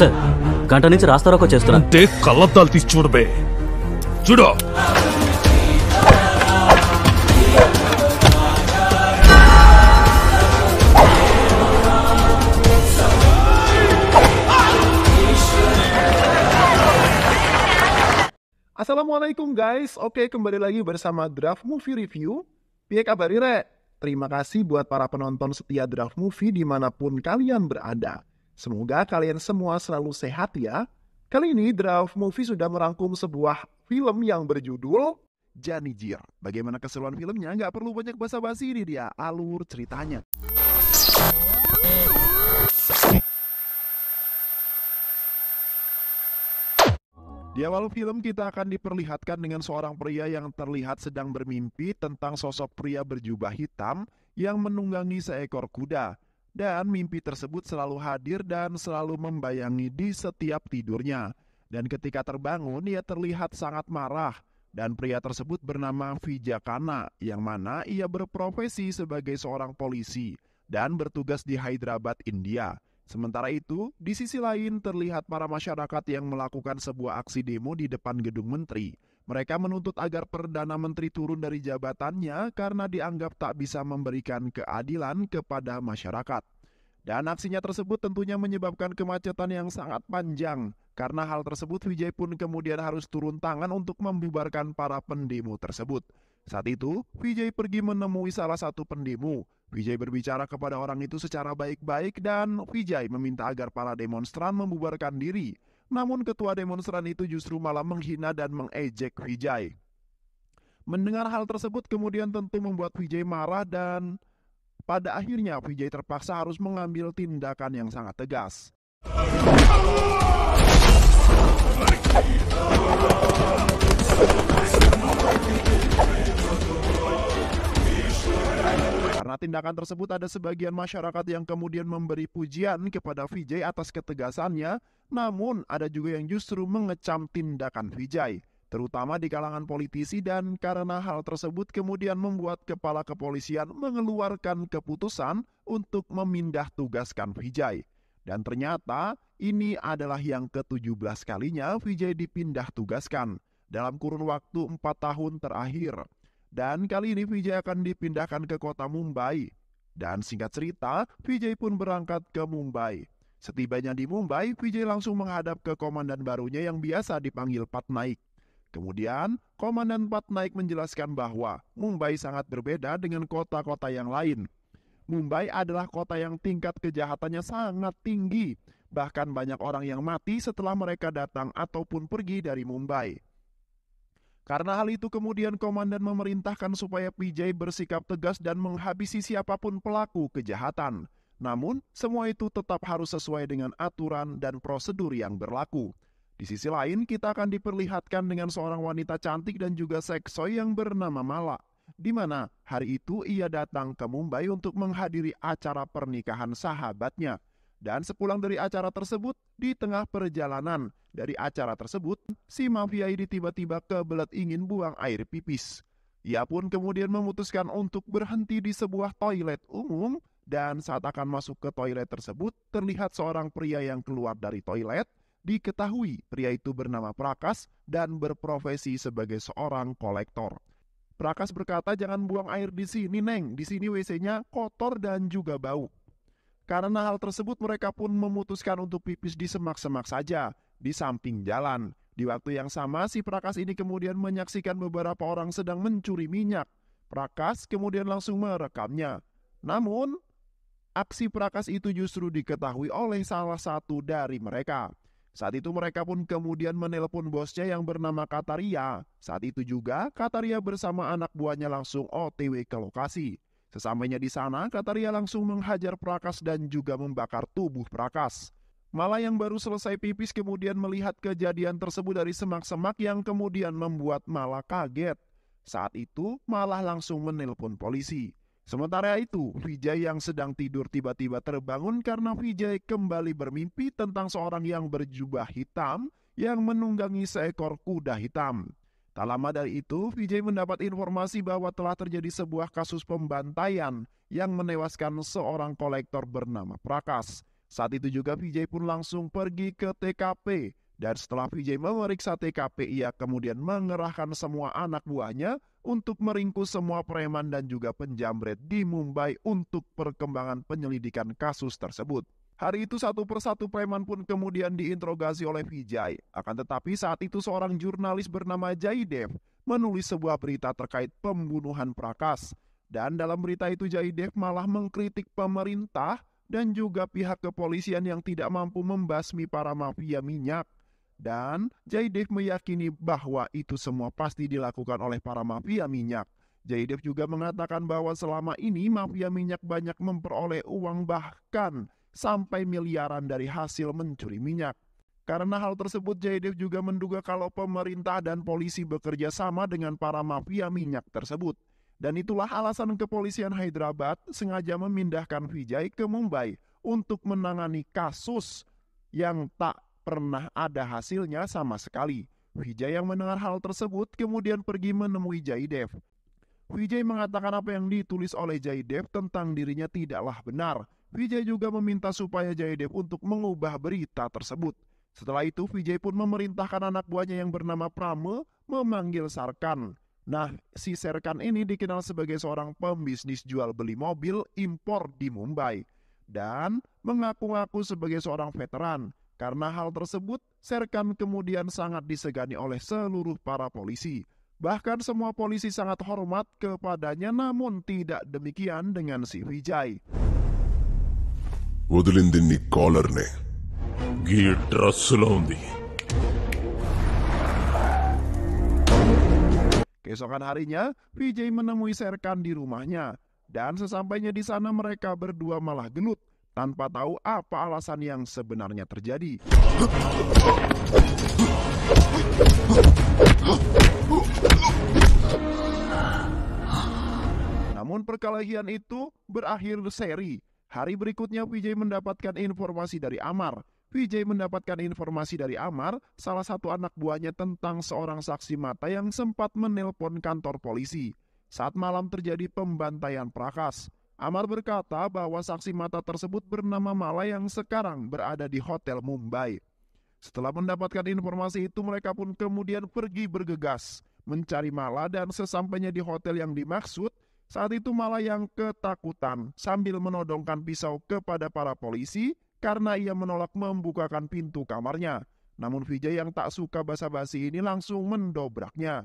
సార్ గంట నుంచి రాస్తారోకో చేస్తున్నా అంతే కళ్ళద్దాలు తీసి చూడబే చూడు Assalamualaikum guys, oke kembali lagi bersama Draft Movie Review. Pia kabar Terima kasih buat para penonton setia Draft Movie dimanapun kalian berada. Semoga kalian semua selalu sehat ya. Kali ini Draft Movie sudah merangkum sebuah film yang berjudul Janijir. Bagaimana keseruan filmnya? Nggak perlu banyak basa-basi ini dia, alur ceritanya. Di awal film kita akan diperlihatkan dengan seorang pria yang terlihat sedang bermimpi tentang sosok pria berjubah hitam yang menunggangi seekor kuda dan mimpi tersebut selalu hadir dan selalu membayangi di setiap tidurnya. Dan ketika terbangun, ia terlihat sangat marah. Dan pria tersebut bernama Vijakana, yang mana ia berprofesi sebagai seorang polisi dan bertugas di Hyderabad, India. Sementara itu, di sisi lain terlihat para masyarakat yang melakukan sebuah aksi demo di depan gedung menteri. Mereka menuntut agar Perdana Menteri turun dari jabatannya karena dianggap tak bisa memberikan keadilan kepada masyarakat. Dan aksinya tersebut tentunya menyebabkan kemacetan yang sangat panjang. Karena hal tersebut, Vijay pun kemudian harus turun tangan untuk membubarkan para pendemo tersebut. Saat itu, Vijay pergi menemui salah satu pendemo. Vijay berbicara kepada orang itu secara baik-baik dan Vijay meminta agar para demonstran membubarkan diri. Namun ketua demonstran itu justru malah menghina dan mengejek Vijay. Mendengar hal tersebut kemudian tentu membuat Vijay marah dan pada akhirnya Vijay terpaksa harus mengambil tindakan yang sangat tegas. Karena tindakan tersebut ada sebagian masyarakat yang kemudian memberi pujian kepada Vijay atas ketegasannya namun, ada juga yang justru mengecam tindakan Vijay, terutama di kalangan politisi dan karena hal tersebut kemudian membuat kepala kepolisian mengeluarkan keputusan untuk memindah tugaskan Vijay. Dan ternyata ini adalah yang ke-17 kalinya Vijay dipindah tugaskan dalam kurun waktu 4 tahun terakhir. Dan kali ini Vijay akan dipindahkan ke kota Mumbai. Dan singkat cerita, Vijay pun berangkat ke Mumbai. Setibanya di Mumbai, Vijay langsung menghadap ke komandan barunya yang biasa dipanggil Patnaik. Kemudian, komandan Patnaik menjelaskan bahwa Mumbai sangat berbeda dengan kota-kota yang lain. Mumbai adalah kota yang tingkat kejahatannya sangat tinggi, bahkan banyak orang yang mati setelah mereka datang ataupun pergi dari Mumbai. Karena hal itu kemudian komandan memerintahkan supaya PJ bersikap tegas dan menghabisi siapapun pelaku kejahatan. Namun, semua itu tetap harus sesuai dengan aturan dan prosedur yang berlaku. Di sisi lain, kita akan diperlihatkan dengan seorang wanita cantik dan juga seksoi yang bernama Mala, di mana hari itu ia datang ke Mumbai untuk menghadiri acara pernikahan sahabatnya. Dan sepulang dari acara tersebut, di tengah perjalanan dari acara tersebut, si mafia ini tiba-tiba kebelet ingin buang air pipis. Ia pun kemudian memutuskan untuk berhenti di sebuah toilet umum dan saat akan masuk ke toilet tersebut, terlihat seorang pria yang keluar dari toilet. Diketahui pria itu bernama Prakas dan berprofesi sebagai seorang kolektor. Prakas berkata, "Jangan buang air di sini, Neng. Di sini WC-nya kotor dan juga bau." Karena hal tersebut mereka pun memutuskan untuk pipis di semak-semak saja di samping jalan. Di waktu yang sama si Prakas ini kemudian menyaksikan beberapa orang sedang mencuri minyak. Prakas kemudian langsung merekamnya. Namun Aksi Prakas itu justru diketahui oleh salah satu dari mereka. Saat itu mereka pun kemudian menelpon bosnya yang bernama Kataria. Saat itu juga Kataria bersama anak buahnya langsung OTW ke lokasi. Sesampainya di sana, Kataria langsung menghajar Prakas dan juga membakar tubuh Prakas. Malah yang baru selesai pipis kemudian melihat kejadian tersebut dari semak-semak yang kemudian membuat malah kaget. Saat itu, Malah langsung menelpon polisi. Sementara itu, Vijay yang sedang tidur tiba-tiba terbangun karena Vijay kembali bermimpi tentang seorang yang berjubah hitam yang menunggangi seekor kuda hitam. Tak lama dari itu, Vijay mendapat informasi bahwa telah terjadi sebuah kasus pembantaian yang menewaskan seorang kolektor bernama Prakas. Saat itu juga Vijay pun langsung pergi ke TKP dan setelah Vijay memeriksa TKP, ia kemudian mengerahkan semua anak buahnya untuk meringkus semua preman dan juga penjamret di Mumbai untuk perkembangan penyelidikan kasus tersebut. Hari itu satu persatu preman pun kemudian diinterogasi oleh Vijay. Akan tetapi saat itu seorang jurnalis bernama Jaidev menulis sebuah berita terkait pembunuhan Prakas. Dan dalam berita itu Jaidev malah mengkritik pemerintah dan juga pihak kepolisian yang tidak mampu membasmi para mafia minyak. Dan Jaidev meyakini bahwa itu semua pasti dilakukan oleh para mafia minyak. Jaidev juga mengatakan bahwa selama ini mafia minyak banyak memperoleh uang bahkan sampai miliaran dari hasil mencuri minyak. Karena hal tersebut, Jaidev juga menduga kalau pemerintah dan polisi bekerja sama dengan para mafia minyak tersebut. Dan itulah alasan kepolisian Hyderabad sengaja memindahkan Vijay ke Mumbai untuk menangani kasus yang tak pernah ada hasilnya sama sekali. Vijay yang mendengar hal tersebut kemudian pergi menemui Jaidev. Vijay mengatakan apa yang ditulis oleh Jaidev tentang dirinya tidaklah benar. Vijay juga meminta supaya Jaidev untuk mengubah berita tersebut. Setelah itu Vijay pun memerintahkan anak buahnya yang bernama Prame memanggil Sarkan. Nah, si Sarkan ini dikenal sebagai seorang pembisnis jual beli mobil impor di Mumbai dan mengaku-ngaku sebagai seorang veteran. Karena hal tersebut, Serkan kemudian sangat disegani oleh seluruh para polisi. Bahkan semua polisi sangat hormat kepadanya namun tidak demikian dengan si Vijay. Keesokan harinya, Vijay menemui Serkan di rumahnya. Dan sesampainya di sana mereka berdua malah gelut tanpa tahu apa alasan yang sebenarnya terjadi. Namun perkelahian itu berakhir seri. Hari berikutnya Vijay mendapatkan informasi dari Amar. Vijay mendapatkan informasi dari Amar, salah satu anak buahnya tentang seorang saksi mata yang sempat menelpon kantor polisi. Saat malam terjadi pembantaian Prakas. Amar berkata bahwa saksi mata tersebut bernama Mala yang sekarang berada di Hotel Mumbai. Setelah mendapatkan informasi itu, mereka pun kemudian pergi bergegas mencari Mala dan sesampainya di hotel yang dimaksud, saat itu Mala yang ketakutan sambil menodongkan pisau kepada para polisi karena ia menolak membukakan pintu kamarnya. Namun Vijay yang tak suka basa-basi ini langsung mendobraknya.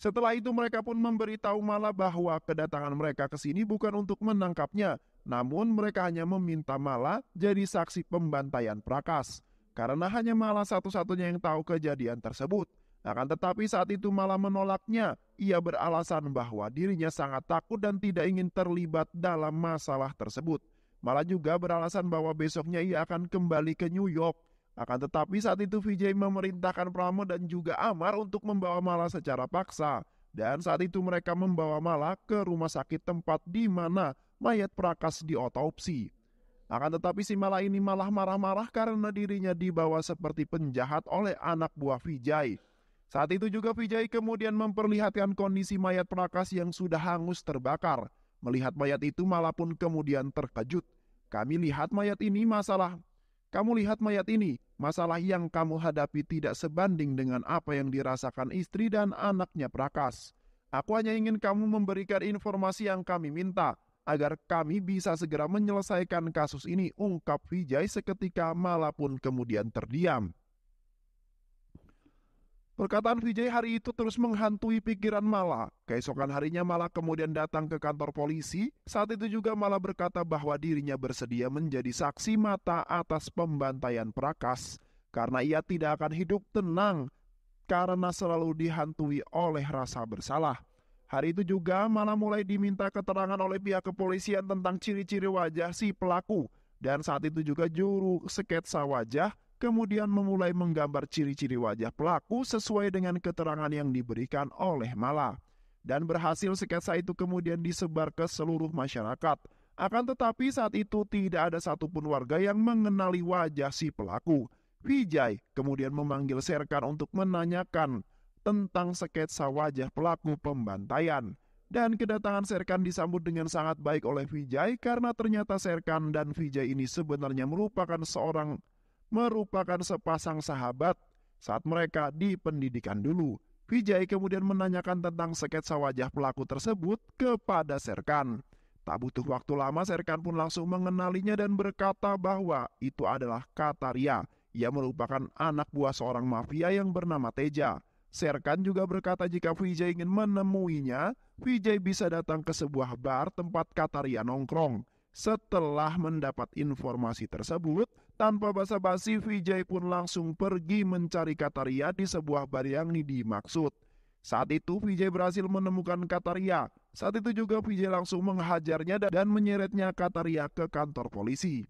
Setelah itu mereka pun memberitahu Mala bahwa kedatangan mereka ke sini bukan untuk menangkapnya, namun mereka hanya meminta Mala jadi saksi pembantaian Prakas. Karena hanya Mala satu-satunya yang tahu kejadian tersebut. Akan tetapi saat itu Mala menolaknya. Ia beralasan bahwa dirinya sangat takut dan tidak ingin terlibat dalam masalah tersebut. Mala juga beralasan bahwa besoknya ia akan kembali ke New York akan tetapi saat itu Vijay memerintahkan Pramo dan juga Amar untuk membawa Mala secara paksa. Dan saat itu mereka membawa Mala ke rumah sakit tempat di mana mayat Prakas diotopsi. Akan tetapi si Mala ini malah marah-marah karena dirinya dibawa seperti penjahat oleh anak buah Vijay. Saat itu juga Vijay kemudian memperlihatkan kondisi mayat Prakas yang sudah hangus terbakar. Melihat mayat itu Mala pun kemudian terkejut. Kami lihat mayat ini masalah. Kamu lihat mayat ini, Masalah yang kamu hadapi tidak sebanding dengan apa yang dirasakan istri dan anaknya Prakas. Aku hanya ingin kamu memberikan informasi yang kami minta, agar kami bisa segera menyelesaikan kasus ini, ungkap Vijay seketika malapun kemudian terdiam. Perkataan Vijay hari itu terus menghantui pikiran Mala. Keesokan harinya Mala kemudian datang ke kantor polisi. Saat itu juga Mala berkata bahwa dirinya bersedia menjadi saksi mata atas pembantaian Prakas karena ia tidak akan hidup tenang karena selalu dihantui oleh rasa bersalah. Hari itu juga Mala mulai diminta keterangan oleh pihak kepolisian tentang ciri-ciri wajah si pelaku dan saat itu juga juru sketsa wajah kemudian memulai menggambar ciri-ciri wajah pelaku sesuai dengan keterangan yang diberikan oleh Mala. Dan berhasil sketsa itu kemudian disebar ke seluruh masyarakat. Akan tetapi saat itu tidak ada satupun warga yang mengenali wajah si pelaku. Vijay kemudian memanggil Serkan untuk menanyakan tentang sketsa wajah pelaku pembantaian. Dan kedatangan Serkan disambut dengan sangat baik oleh Vijay karena ternyata Serkan dan Vijay ini sebenarnya merupakan seorang merupakan sepasang sahabat saat mereka di pendidikan dulu. Vijay kemudian menanyakan tentang sketsa wajah pelaku tersebut kepada Serkan. Tak butuh waktu lama Serkan pun langsung mengenalinya dan berkata bahwa itu adalah Kataria. Ia merupakan anak buah seorang mafia yang bernama Teja. Serkan juga berkata jika Vijay ingin menemuinya, Vijay bisa datang ke sebuah bar tempat Kataria nongkrong. Setelah mendapat informasi tersebut, tanpa basa-basi, Vijay pun langsung pergi mencari Kataria di sebuah bar yang dimaksud. Saat itu Vijay berhasil menemukan Kataria. Saat itu juga Vijay langsung menghajarnya dan menyeretnya Kataria ke kantor polisi.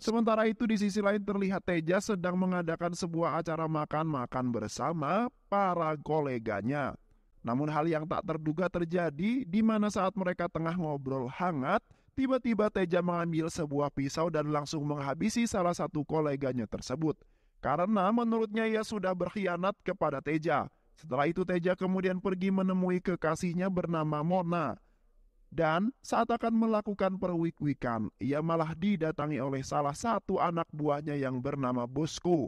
Sementara itu di sisi lain terlihat Teja sedang mengadakan sebuah acara makan-makan bersama para koleganya. Namun hal yang tak terduga terjadi di mana saat mereka tengah ngobrol hangat, Tiba-tiba Teja mengambil sebuah pisau dan langsung menghabisi salah satu koleganya tersebut. Karena menurutnya ia sudah berkhianat kepada Teja. Setelah itu Teja kemudian pergi menemui kekasihnya bernama Mona. Dan saat akan melakukan perwik ia malah didatangi oleh salah satu anak buahnya yang bernama Bosku.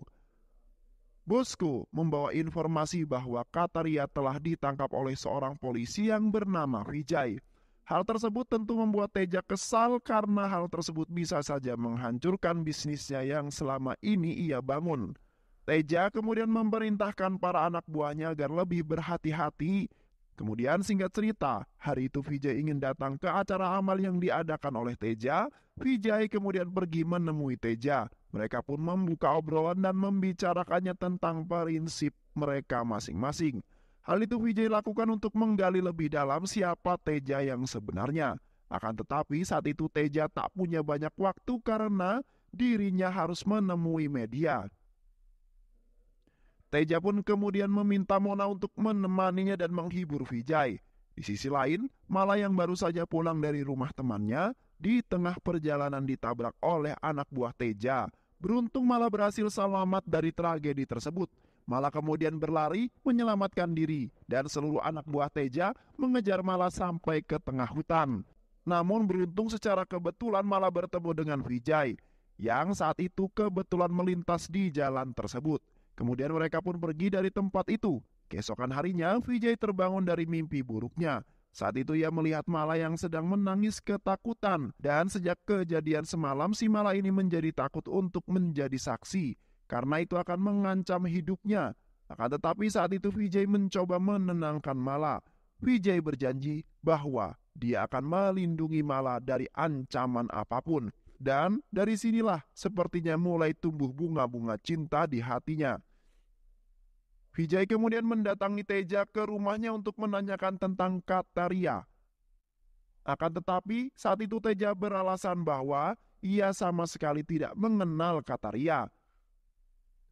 Bosku membawa informasi bahwa Kataria telah ditangkap oleh seorang polisi yang bernama Vijay. Hal tersebut tentu membuat Teja kesal karena hal tersebut bisa saja menghancurkan bisnisnya yang selama ini ia bangun. Teja kemudian memerintahkan para anak buahnya agar lebih berhati-hati. Kemudian singkat cerita, hari itu Vijay ingin datang ke acara amal yang diadakan oleh Teja. Vijay kemudian pergi menemui Teja. Mereka pun membuka obrolan dan membicarakannya tentang prinsip mereka masing-masing. Hal itu Vijay lakukan untuk menggali lebih dalam siapa Teja yang sebenarnya. Akan tetapi saat itu Teja tak punya banyak waktu karena dirinya harus menemui media. Teja pun kemudian meminta Mona untuk menemaninya dan menghibur Vijay. Di sisi lain, Mala yang baru saja pulang dari rumah temannya, di tengah perjalanan ditabrak oleh anak buah Teja. Beruntung Mala berhasil selamat dari tragedi tersebut. Malah kemudian berlari menyelamatkan diri dan seluruh anak buah Teja mengejar Malah sampai ke tengah hutan. Namun beruntung secara kebetulan Malah bertemu dengan Vijay yang saat itu kebetulan melintas di jalan tersebut. Kemudian mereka pun pergi dari tempat itu. Keesokan harinya Vijay terbangun dari mimpi buruknya. Saat itu ia melihat Mala yang sedang menangis ketakutan dan sejak kejadian semalam si Mala ini menjadi takut untuk menjadi saksi karena itu akan mengancam hidupnya. Akan tetapi saat itu Vijay mencoba menenangkan Mala. Vijay berjanji bahwa dia akan melindungi Mala dari ancaman apapun. Dan dari sinilah sepertinya mulai tumbuh bunga-bunga cinta di hatinya. Vijay kemudian mendatangi Teja ke rumahnya untuk menanyakan tentang Kataria. Akan tetapi saat itu Teja beralasan bahwa ia sama sekali tidak mengenal Kataria.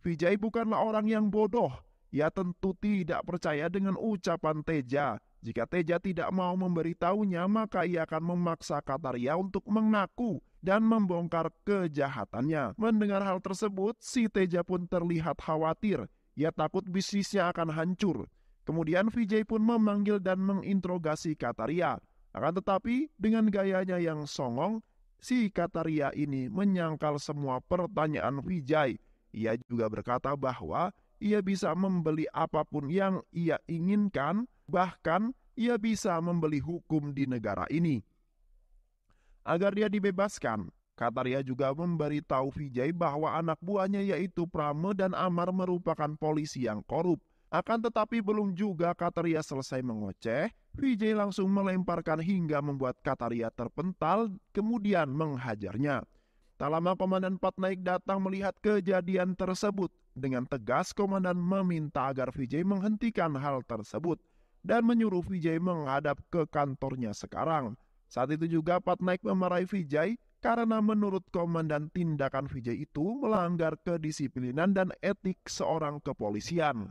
Vijay bukanlah orang yang bodoh. Ia tentu tidak percaya dengan ucapan Teja. Jika Teja tidak mau memberitahunya, maka ia akan memaksa Kataria untuk mengaku dan membongkar kejahatannya. Mendengar hal tersebut, si Teja pun terlihat khawatir. Ia takut bisnisnya akan hancur. Kemudian Vijay pun memanggil dan menginterogasi Kataria. Akan tetapi, dengan gayanya yang songong, si Kataria ini menyangkal semua pertanyaan Vijay. Ia juga berkata bahwa ia bisa membeli apapun yang ia inginkan, bahkan ia bisa membeli hukum di negara ini. Agar dia dibebaskan, Kataria juga memberitahu Vijay bahwa anak buahnya yaitu Prame dan Amar merupakan polisi yang korup. Akan tetapi belum juga Kataria selesai mengoceh, Vijay langsung melemparkan hingga membuat Kataria terpental kemudian menghajarnya. Tak lama Komandan Patnaik datang melihat kejadian tersebut. Dengan tegas Komandan meminta agar Vijay menghentikan hal tersebut dan menyuruh Vijay menghadap ke kantornya sekarang. Saat itu juga Patnaik memarahi Vijay karena menurut Komandan tindakan Vijay itu melanggar kedisiplinan dan etik seorang kepolisian.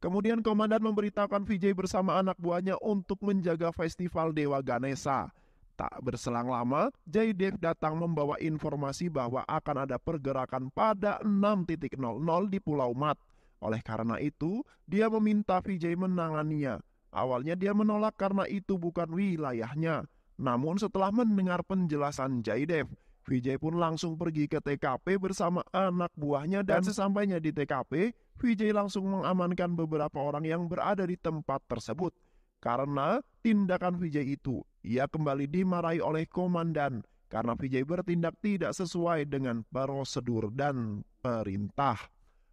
Kemudian Komandan memberitakan Vijay bersama anak buahnya untuk menjaga festival Dewa Ganesa. Tak berselang lama, Jaydev datang membawa informasi bahwa akan ada pergerakan pada 6.00 di Pulau Mat. Oleh karena itu, dia meminta Vijay menanganinya. Awalnya dia menolak karena itu bukan wilayahnya. Namun setelah mendengar penjelasan Jaydev, Vijay pun langsung pergi ke TKP bersama anak buahnya dan sesampainya di TKP, Vijay langsung mengamankan beberapa orang yang berada di tempat tersebut. Karena tindakan Vijay itu, ia kembali dimarahi oleh komandan karena Vijay bertindak tidak sesuai dengan prosedur dan perintah.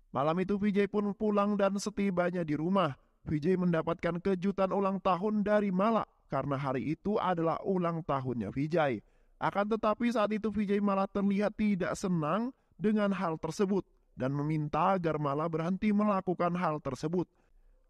Malam itu Vijay pun pulang dan setibanya di rumah, Vijay mendapatkan kejutan ulang tahun dari Malak karena hari itu adalah ulang tahunnya Vijay. Akan tetapi saat itu Vijay malah terlihat tidak senang dengan hal tersebut dan meminta agar Mala berhenti melakukan hal tersebut.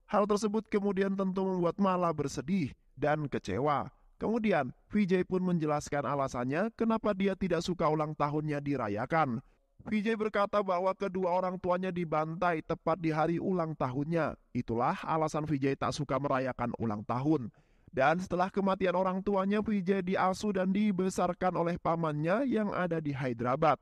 Hal tersebut kemudian tentu membuat Mala bersedih dan kecewa. Kemudian, Vijay pun menjelaskan alasannya kenapa dia tidak suka ulang tahunnya dirayakan. Vijay berkata bahwa kedua orang tuanya dibantai tepat di hari ulang tahunnya. Itulah alasan Vijay tak suka merayakan ulang tahun. Dan setelah kematian orang tuanya, Vijay diasuh dan dibesarkan oleh pamannya yang ada di Hyderabad.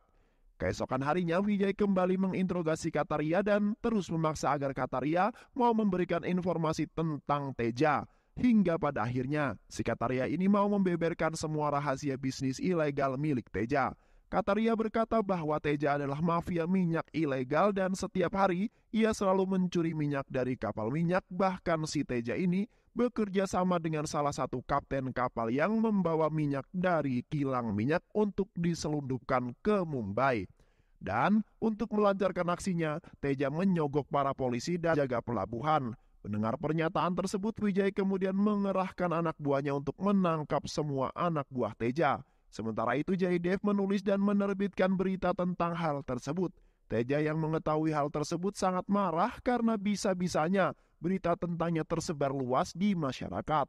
Keesokan harinya, Vijay kembali menginterogasi Kataria dan terus memaksa agar Kataria mau memberikan informasi tentang Teja. Hingga pada akhirnya, si Kataria ini mau membeberkan semua rahasia bisnis ilegal milik Teja. Kataria berkata bahwa Teja adalah mafia minyak ilegal dan setiap hari ia selalu mencuri minyak dari kapal minyak bahkan si Teja ini bekerja sama dengan salah satu kapten kapal yang membawa minyak dari kilang minyak untuk diselundupkan ke Mumbai. Dan untuk melancarkan aksinya, Teja menyogok para polisi dan jaga pelabuhan. Mendengar pernyataan tersebut, Wijay kemudian mengerahkan anak buahnya untuk menangkap semua anak buah Teja. Sementara itu, Dev menulis dan menerbitkan berita tentang hal tersebut. Teja yang mengetahui hal tersebut sangat marah karena bisa-bisanya berita tentangnya tersebar luas di masyarakat.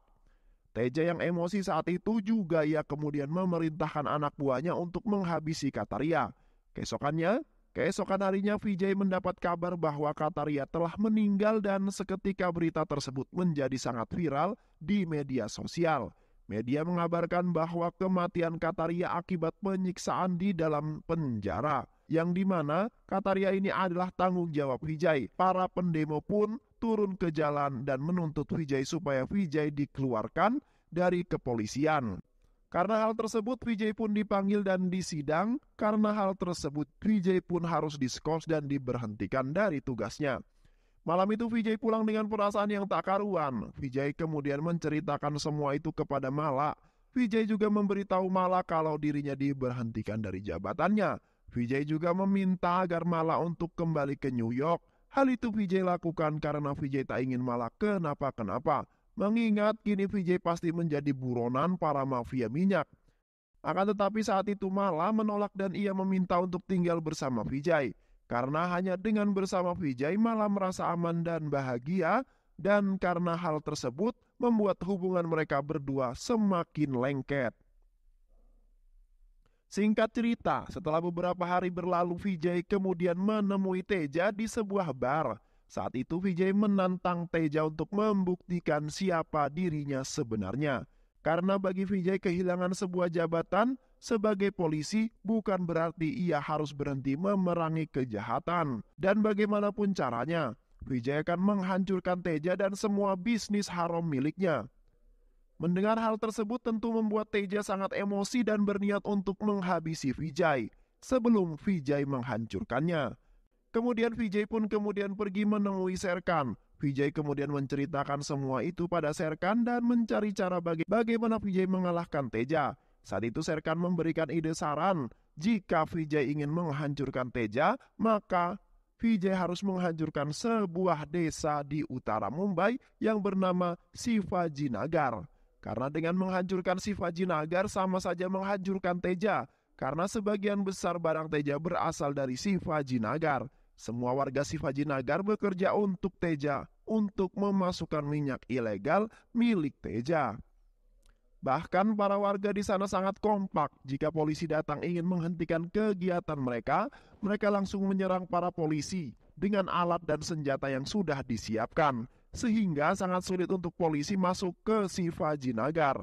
Teja yang emosi saat itu juga ia kemudian memerintahkan anak buahnya untuk menghabisi Kataria. Keesokannya, keesokan harinya Vijay mendapat kabar bahwa Kataria telah meninggal dan seketika berita tersebut menjadi sangat viral di media sosial. Media mengabarkan bahwa kematian Kataria akibat penyiksaan di dalam penjara yang dimana Kataria ini adalah tanggung jawab Vijay. Para pendemo pun turun ke jalan dan menuntut Vijay supaya Vijay dikeluarkan dari kepolisian. Karena hal tersebut Vijay pun dipanggil dan disidang, karena hal tersebut Vijay pun harus diskors dan diberhentikan dari tugasnya. Malam itu Vijay pulang dengan perasaan yang tak karuan. Vijay kemudian menceritakan semua itu kepada Mala. Vijay juga memberitahu Mala kalau dirinya diberhentikan dari jabatannya. Vijay juga meminta agar Mala untuk kembali ke New York Hal itu Vijay lakukan karena Vijay tak ingin malah kenapa-kenapa, mengingat kini Vijay pasti menjadi buronan para mafia minyak. Akan tetapi saat itu Malah menolak dan ia meminta untuk tinggal bersama Vijay, karena hanya dengan bersama Vijay Malah merasa aman dan bahagia, dan karena hal tersebut membuat hubungan mereka berdua semakin lengket. Singkat cerita, setelah beberapa hari berlalu Vijay kemudian menemui Teja di sebuah bar. Saat itu Vijay menantang Teja untuk membuktikan siapa dirinya sebenarnya. Karena bagi Vijay kehilangan sebuah jabatan sebagai polisi bukan berarti ia harus berhenti memerangi kejahatan. Dan bagaimanapun caranya, Vijay akan menghancurkan Teja dan semua bisnis haram miliknya. Mendengar hal tersebut tentu membuat Teja sangat emosi dan berniat untuk menghabisi Vijay sebelum Vijay menghancurkannya. Kemudian Vijay pun kemudian pergi menemui Serkan. Vijay kemudian menceritakan semua itu pada Serkan dan mencari cara baga bagaimana Vijay mengalahkan Teja. Saat itu Serkan memberikan ide saran, jika Vijay ingin menghancurkan Teja, maka Vijay harus menghancurkan sebuah desa di utara Mumbai yang bernama Sivajinagar. Karena dengan menghancurkan sifat Jinagar sama saja menghancurkan Teja, karena sebagian besar barang Teja berasal dari sifat Jinagar. Semua warga sifat Jinagar bekerja untuk Teja, untuk memasukkan minyak ilegal milik Teja. Bahkan para warga di sana sangat kompak. Jika polisi datang ingin menghentikan kegiatan mereka, mereka langsung menyerang para polisi dengan alat dan senjata yang sudah disiapkan sehingga sangat sulit untuk polisi masuk ke Siva Jinagar.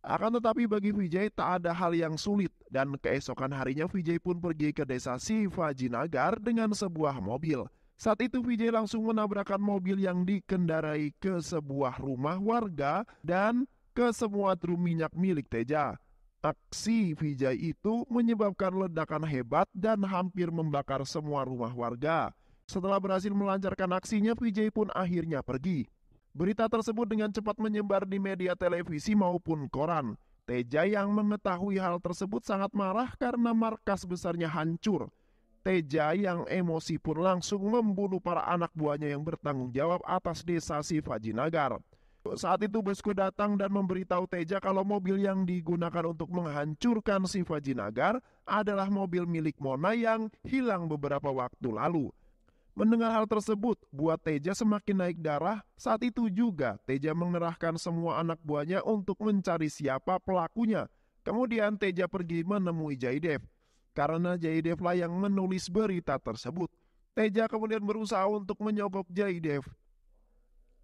Akan tetapi bagi Vijay tak ada hal yang sulit dan keesokan harinya Vijay pun pergi ke desa Siva Jinagar dengan sebuah mobil. Saat itu Vijay langsung menabrakan mobil yang dikendarai ke sebuah rumah warga dan ke semua drum minyak milik Teja. Aksi Vijay itu menyebabkan ledakan hebat dan hampir membakar semua rumah warga. Setelah berhasil melancarkan aksinya, Vijay pun akhirnya pergi. Berita tersebut dengan cepat menyebar di media televisi maupun koran. Teja yang mengetahui hal tersebut sangat marah karena markas besarnya hancur. Teja yang emosi pun langsung membunuh para anak buahnya yang bertanggung jawab atas desa Sivajinagar. Saat itu bosku datang dan memberitahu Teja kalau mobil yang digunakan untuk menghancurkan Sivajinagar adalah mobil milik Mona yang hilang beberapa waktu lalu. Mendengar hal tersebut, buat Teja semakin naik darah. Saat itu juga, Teja mengerahkan semua anak buahnya untuk mencari siapa pelakunya. Kemudian Teja pergi menemui Jaidev. Karena Jaidev lah yang menulis berita tersebut. Teja kemudian berusaha untuk menyogok Jaidev.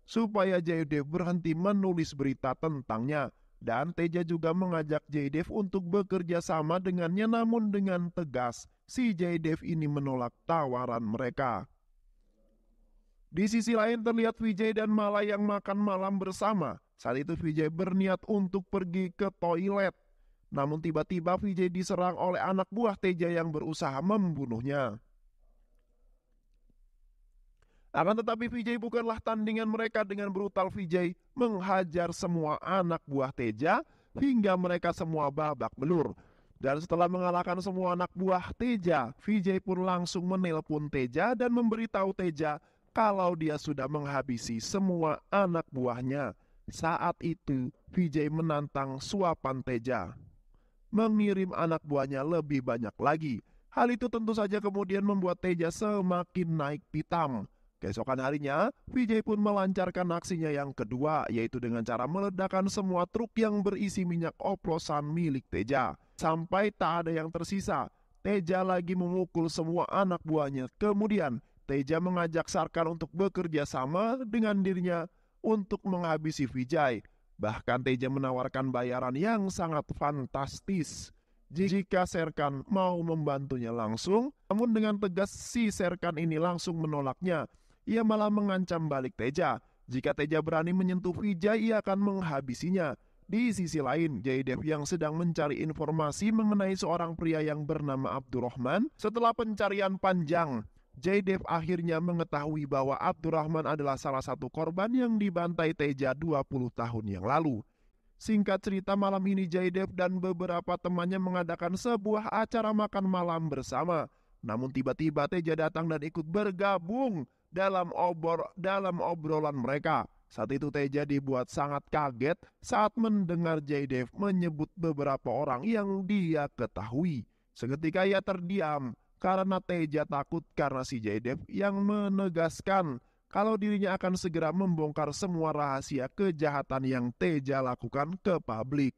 Supaya Jaidev berhenti menulis berita tentangnya. Dan Teja juga mengajak Jaidev untuk bekerja sama dengannya namun dengan tegas. Si Jaidev ini menolak tawaran mereka. Di sisi lain terlihat Vijay dan Mala yang makan malam bersama. Saat itu Vijay berniat untuk pergi ke toilet. Namun tiba-tiba Vijay diserang oleh anak buah Teja yang berusaha membunuhnya. Akan tetapi Vijay bukanlah tandingan mereka dengan brutal Vijay menghajar semua anak buah Teja hingga mereka semua babak belur. Dan setelah mengalahkan semua anak buah Teja, Vijay pun langsung menelpon Teja dan memberitahu Teja kalau dia sudah menghabisi semua anak buahnya. Saat itu, Vijay menantang suapan Teja. Mengirim anak buahnya lebih banyak lagi. Hal itu tentu saja kemudian membuat Teja semakin naik pitam. Keesokan harinya, Vijay pun melancarkan aksinya yang kedua, yaitu dengan cara meledakkan semua truk yang berisi minyak oplosan milik Teja. Sampai tak ada yang tersisa, Teja lagi memukul semua anak buahnya. Kemudian, Teja mengajak Sarkan untuk bekerja sama dengan dirinya untuk menghabisi Vijay. Bahkan Teja menawarkan bayaran yang sangat fantastis jika Serkan mau membantunya langsung. Namun dengan tegas si Serkan ini langsung menolaknya. Ia malah mengancam balik Teja. Jika Teja berani menyentuh Vijay, ia akan menghabisinya. Di sisi lain, Jaidev yang sedang mencari informasi mengenai seorang pria yang bernama Abdurrahman, setelah pencarian panjang, Jaidev akhirnya mengetahui bahwa Abdurrahman adalah salah satu korban yang dibantai Teja 20 tahun yang lalu. Singkat cerita malam ini Jaidev dan beberapa temannya mengadakan sebuah acara makan malam bersama. Namun tiba-tiba Teja datang dan ikut bergabung dalam obor dalam obrolan mereka. Saat itu Teja dibuat sangat kaget saat mendengar Jaidev menyebut beberapa orang yang dia ketahui. Seketika ia terdiam karena Teja takut karena si Jaidev yang menegaskan kalau dirinya akan segera membongkar semua rahasia kejahatan yang Teja lakukan ke publik.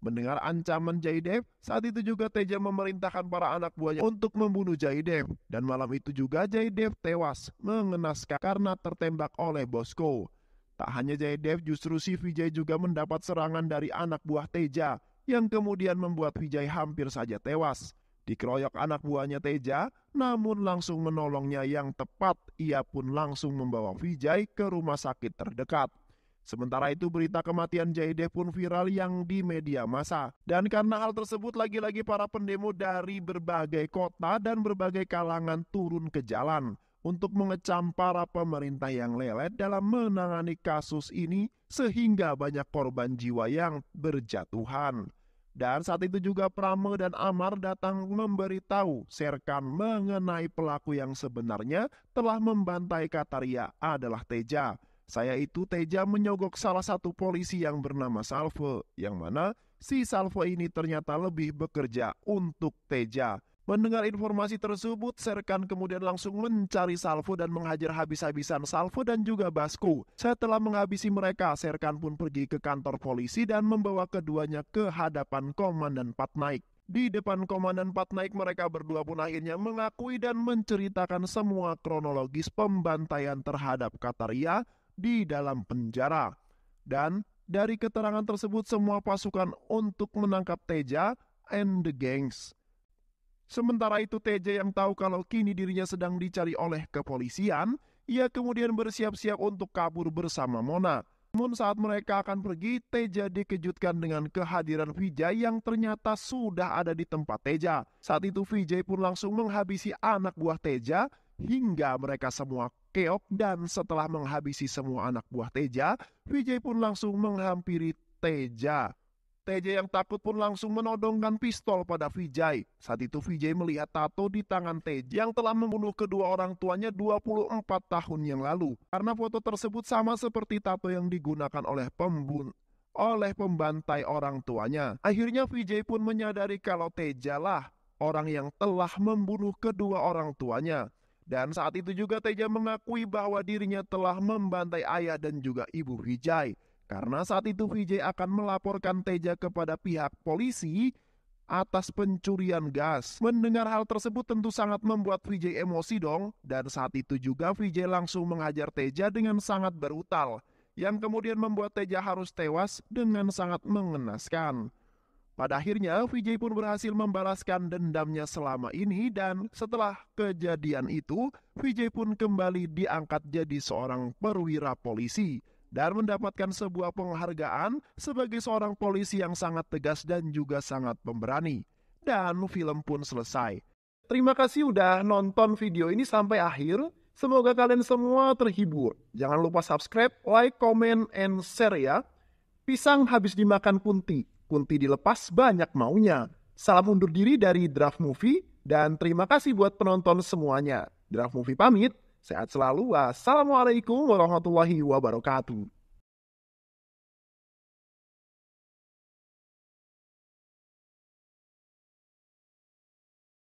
Mendengar ancaman Jaidev saat itu juga Teja memerintahkan para anak buahnya untuk membunuh Jaidev. Dan malam itu juga Jaidev tewas mengenaskan karena tertembak oleh Bosco. Tak hanya Jaidev, justru si Vijay juga mendapat serangan dari anak buah Teja yang kemudian membuat Vijay hampir saja tewas. Dikeroyok anak buahnya Teja, namun langsung menolongnya yang tepat. Ia pun langsung membawa Vijay ke rumah sakit terdekat. Sementara itu berita kematian Jaideh pun viral yang di media massa. Dan karena hal tersebut lagi-lagi para pendemo dari berbagai kota dan berbagai kalangan turun ke jalan untuk mengecam para pemerintah yang lelet dalam menangani kasus ini sehingga banyak korban jiwa yang berjatuhan. Dan saat itu juga Prama dan Amar datang memberitahu Serkan mengenai pelaku yang sebenarnya telah membantai Kataria adalah Teja. Saya itu Teja menyogok salah satu polisi yang bernama Salvo, yang mana si Salvo ini ternyata lebih bekerja untuk Teja. Mendengar informasi tersebut, Serkan kemudian langsung mencari Salvo dan menghajar habis-habisan Salvo dan juga Basku. Setelah menghabisi mereka, Serkan pun pergi ke kantor polisi dan membawa keduanya ke hadapan Komandan Patnaik. Di depan Komandan Patnaik mereka berdua pun akhirnya mengakui dan menceritakan semua kronologis pembantaian terhadap Kataria di dalam penjara. Dan dari keterangan tersebut semua pasukan untuk menangkap Teja and the Gangs Sementara itu TJ yang tahu kalau kini dirinya sedang dicari oleh kepolisian, ia kemudian bersiap-siap untuk kabur bersama Mona. Namun saat mereka akan pergi, Teja dikejutkan dengan kehadiran Vijay yang ternyata sudah ada di tempat Teja. Saat itu Vijay pun langsung menghabisi anak buah Teja hingga mereka semua keok dan setelah menghabisi semua anak buah Teja, Vijay pun langsung menghampiri Teja. TJ yang takut pun langsung menodongkan pistol pada Vijay. Saat itu Vijay melihat tato di tangan TJ yang telah membunuh kedua orang tuanya 24 tahun yang lalu. Karena foto tersebut sama seperti tato yang digunakan oleh pembun oleh pembantai orang tuanya. Akhirnya Vijay pun menyadari kalau Teja lah orang yang telah membunuh kedua orang tuanya. Dan saat itu juga Teja mengakui bahwa dirinya telah membantai ayah dan juga ibu Vijay. Karena saat itu Vijay akan melaporkan Teja kepada pihak polisi atas pencurian gas. Mendengar hal tersebut tentu sangat membuat Vijay emosi dong. Dan saat itu juga Vijay langsung menghajar Teja dengan sangat brutal. Yang kemudian membuat Teja harus tewas dengan sangat mengenaskan. Pada akhirnya Vijay pun berhasil membalaskan dendamnya selama ini dan setelah kejadian itu Vijay pun kembali diangkat jadi seorang perwira polisi dan mendapatkan sebuah penghargaan sebagai seorang polisi yang sangat tegas dan juga sangat pemberani. Dan film pun selesai. Terima kasih udah nonton video ini sampai akhir. Semoga kalian semua terhibur. Jangan lupa subscribe, like, comment, and share ya. Pisang habis dimakan kunti. Kunti dilepas banyak maunya. Salam undur diri dari Draft Movie dan terima kasih buat penonton semuanya. Draft Movie pamit. Sehat selalu. Wassalamualaikum warahmatullahi wabarakatuh.